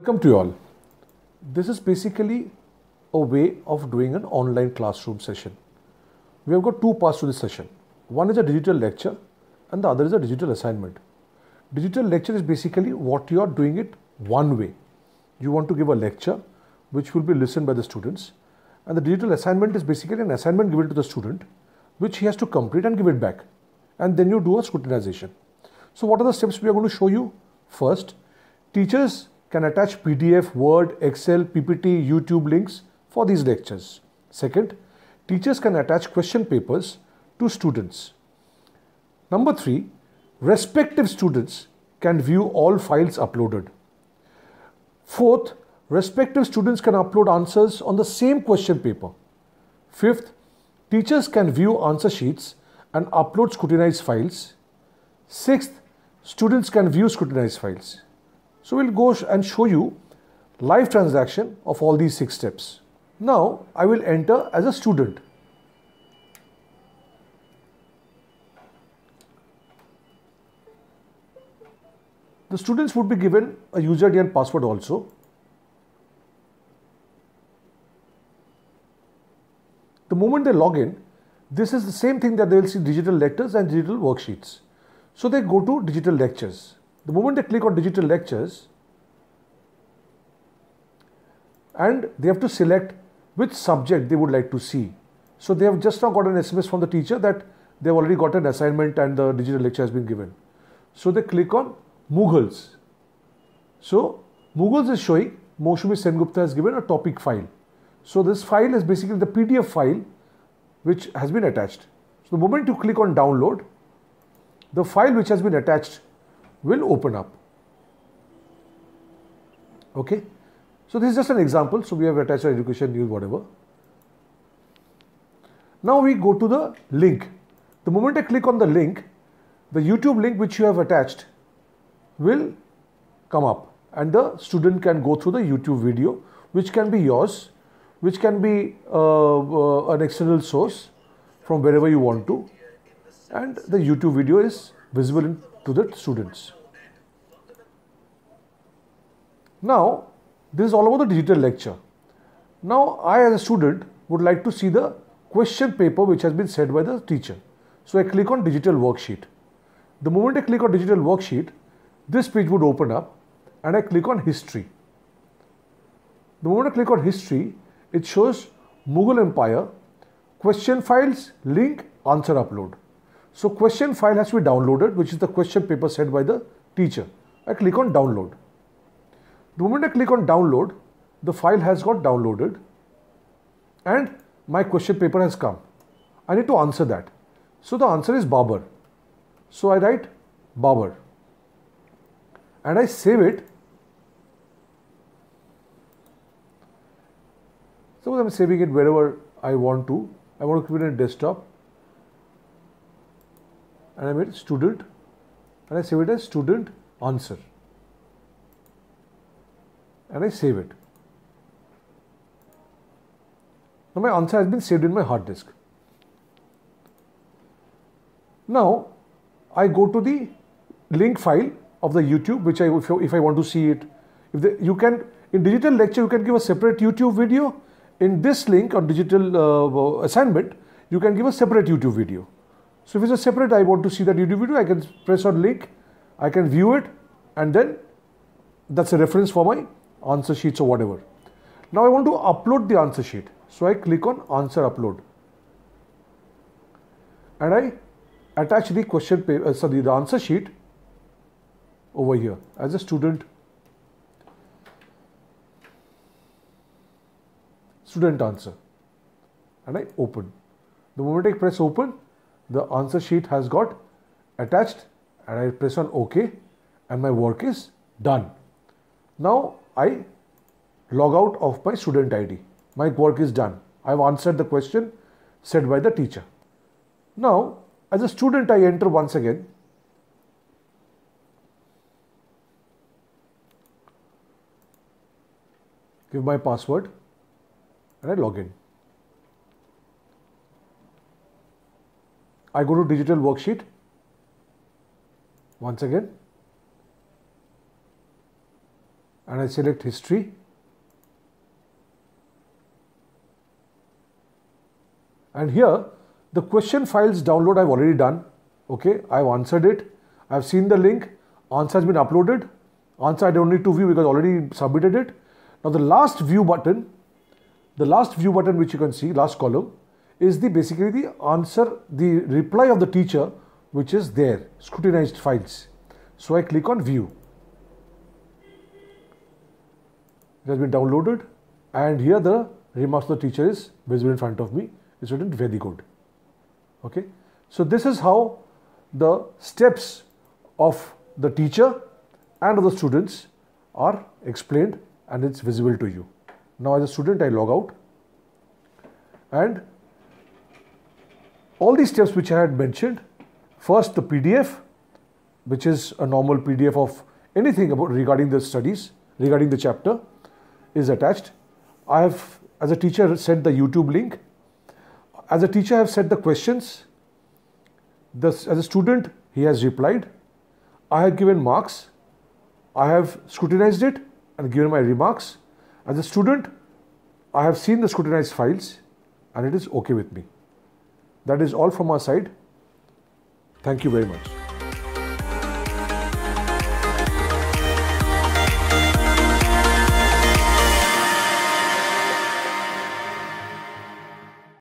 Welcome to you all. This is basically a way of doing an online classroom session. We have got two parts to this session. One is a digital lecture and the other is a digital assignment. Digital lecture is basically what you are doing it one way. You want to give a lecture which will be listened by the students and the digital assignment is basically an assignment given to the student which he has to complete and give it back and then you do a scrutinization. So what are the steps we are going to show you? First, teachers can attach PDF, Word, Excel, PPT, YouTube links for these lectures. Second, teachers can attach question papers to students. Number three, respective students can view all files uploaded. Fourth, respective students can upload answers on the same question paper. Fifth, teachers can view answer sheets and upload scrutinized files. Sixth, students can view scrutinized files. So we'll go and show you live transaction of all these six steps. Now I will enter as a student. The students would be given a user ID and password also. The moment they log in, this is the same thing that they will see digital lectures and digital worksheets. So they go to digital lectures. The moment they click on digital lectures, and they have to select which subject they would like to see. So they have just now got an SMS from the teacher that they've already got an assignment and the digital lecture has been given. So they click on Mughals. So Mughals is showing Moshumi Sengupta has given a topic file. So this file is basically the PDF file which has been attached. So the moment you click on download, the file which has been attached will open up. Okay. So this is just an example. So we have attached our education news, whatever. Now we go to the link. The moment I click on the link, the YouTube link which you have attached will come up and the student can go through the YouTube video which can be yours, which can be uh, uh, an external source from wherever you want to and the YouTube video is visible in to the students. Now, this is all about the digital lecture. Now, I as a student would like to see the question paper which has been said by the teacher. So, I click on digital worksheet. The moment I click on digital worksheet, this page would open up and I click on history. The moment I click on history, it shows Mughal Empire, question files, link, answer upload. So question file has to be downloaded, which is the question paper sent by the teacher. I click on download. The moment I click on download, the file has got downloaded and my question paper has come. I need to answer that. So the answer is Babar. So I write Babar and I save it. Suppose I'm saving it wherever I want to. I want to keep it in desktop and I made it student and I save it as student answer and I save it. Now my answer has been saved in my hard disk. Now I go to the link file of the YouTube which I if, if I want to see it. If the, you can in digital lecture you can give a separate YouTube video. In this link or digital uh, assignment you can give a separate YouTube video. So if it's a separate, I want to see that YouTube video, I can press on link, I can view it, and then that's a reference for my answer sheets or whatever. Now I want to upload the answer sheet. So I click on answer upload. And I attach the question paper, uh, sorry, the answer sheet over here as a student student answer and I open. The moment I press open, the answer sheet has got attached and I press on OK and my work is done. Now I log out of my student ID. My work is done. I have answered the question said by the teacher. Now as a student I enter once again give my password and I log in. I go to digital worksheet once again and I select history and here the question files download I've already done okay I've answered it I've seen the link answer has been uploaded answer I don't need to view because I already submitted it now the last view button the last view button which you can see last column is the basically the answer, the reply of the teacher which is there, scrutinized files. So I click on view. It has been downloaded and here the remarks of the teacher is visible in front of me. It's written very good. Okay. So this is how the steps of the teacher and of the students are explained and it's visible to you. Now as a student I log out and all these steps which I had mentioned, first the PDF, which is a normal PDF of anything about regarding the studies, regarding the chapter is attached. I have, as a teacher, sent the YouTube link. As a teacher, I have sent the questions. as a student, he has replied. I have given marks. I have scrutinized it and given my remarks. As a student, I have seen the scrutinized files and it is okay with me. That is all from our side. Thank you very much.